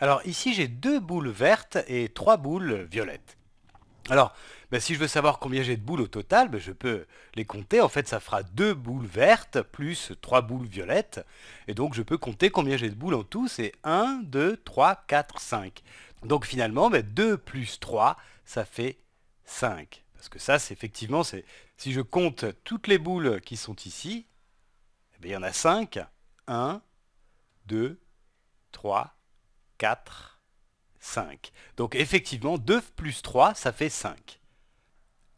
Alors ici j'ai deux boules vertes et trois boules violettes. Alors, ben, si je veux savoir combien j'ai de boules au total, ben, je peux les compter. En fait, ça fera deux boules vertes plus trois boules violettes. Et donc, je peux compter combien j'ai de boules en tout. C'est 1, 2, 3, 4, 5. Donc finalement, ben, 2 plus 3, ça fait 5. Parce que ça, c'est effectivement, si je compte toutes les boules qui sont ici, eh ben, il y en a 5. 1, 2, 3, 4, 5. Donc effectivement, 2 plus 3, ça fait 5.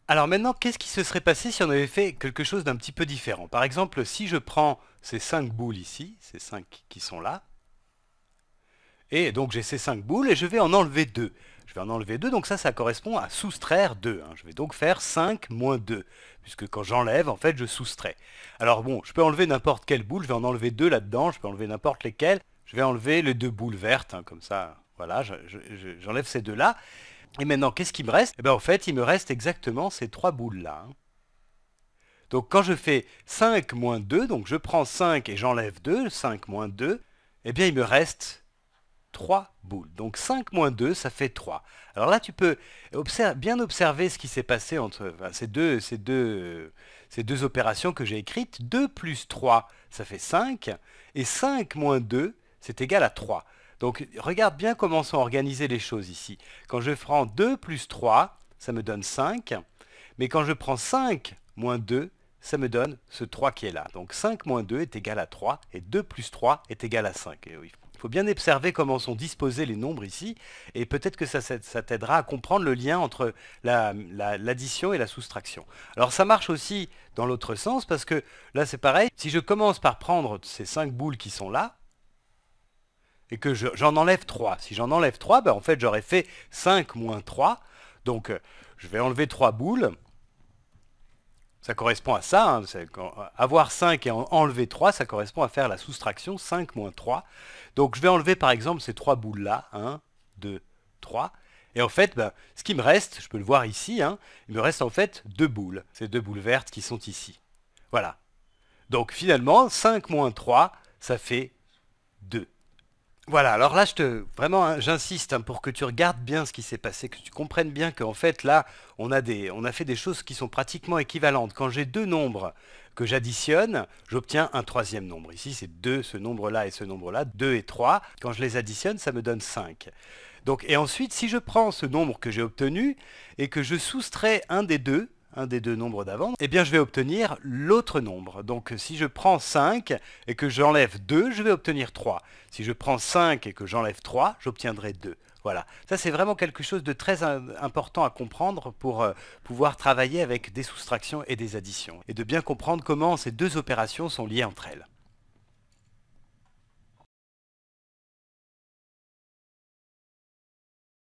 Alors maintenant, qu'est-ce qui se serait passé si on avait fait quelque chose d'un petit peu différent Par exemple, si je prends ces 5 boules ici, ces 5 qui sont là, et donc j'ai ces 5 boules et je vais en enlever 2. Je vais en enlever 2, donc ça, ça correspond à soustraire 2. Hein. Je vais donc faire 5 moins 2, puisque quand j'enlève, en fait, je soustrais. Alors bon, je peux enlever n'importe quelle boule, je vais en enlever 2 là-dedans, je peux enlever n'importe lesquelles, je vais enlever les deux boules vertes, hein, comme ça. Voilà, j'enlève ces deux-là. Et maintenant, qu'est-ce qui me reste Eh bien, en fait, il me reste exactement ces trois boules-là. Hein. Donc, quand je fais 5 moins 2, donc je prends 5 et j'enlève 2, 5 moins 2, eh bien, il me reste 3 boules. Donc 5 moins 2, ça fait 3. Alors là, tu peux bien observer ce qui s'est passé entre ces, ces, deux, ces, deux, opérations que j'ai écrites. 2 plus 3, ça fait 5. Et 5 moins 2, c'est égal à 3. Donc regarde bien comment sont organisées les choses ici. Quand je prends 2 plus 3, ça me donne 5. Mais quand je prends 5 moins 2, ça me donne ce 3 qui est là. Donc 5 moins 2 est égal à 3 et 2 plus 3 est égal à 5. il faut bien observer comment sont disposés les nombres ici et peut-être que ça, t'aidera à comprendre le lien entre l'addition et la soustraction. Alors ça marche aussi dans l'autre sens parce que là c'est pareil, si je commence par prendre ces 5 boules qui sont là, et que j'en enlève 3. Si j'en enlève 3, ben, en fait j'aurais fait 5 moins 3. Donc euh, je vais enlever 3 boules. Ça correspond à ça. Hein, euh, avoir 5 et enlever 3, ça correspond à faire la soustraction 5 moins 3. Donc je vais enlever par exemple ces 3 boules-là. 1, 2, 3. Et en fait, ben, ce qui me reste, je peux le voir ici, hein, il me reste en fait deux boules. Ces deux boules vertes qui sont ici. Voilà. Donc finalement, 5 moins 3, ça fait 2. Voilà, alors là, je te, vraiment, hein, j'insiste hein, pour que tu regardes bien ce qui s'est passé, que tu comprennes bien qu'en fait, là, on a, des, on a fait des choses qui sont pratiquement équivalentes. Quand j'ai deux nombres que j'additionne, j'obtiens un troisième nombre. Ici, c'est deux, ce nombre-là et ce nombre-là, 2 et 3. Quand je les additionne, ça me donne 5. Donc, et ensuite, si je prends ce nombre que j'ai obtenu et que je soustrais un des deux, un des deux nombres d'avant, eh bien je vais obtenir l'autre nombre. Donc si je prends 5 et que j'enlève 2, je vais obtenir 3. Si je prends 5 et que j'enlève 3, j'obtiendrai 2. Voilà, ça c'est vraiment quelque chose de très important à comprendre pour euh, pouvoir travailler avec des soustractions et des additions, et de bien comprendre comment ces deux opérations sont liées entre elles.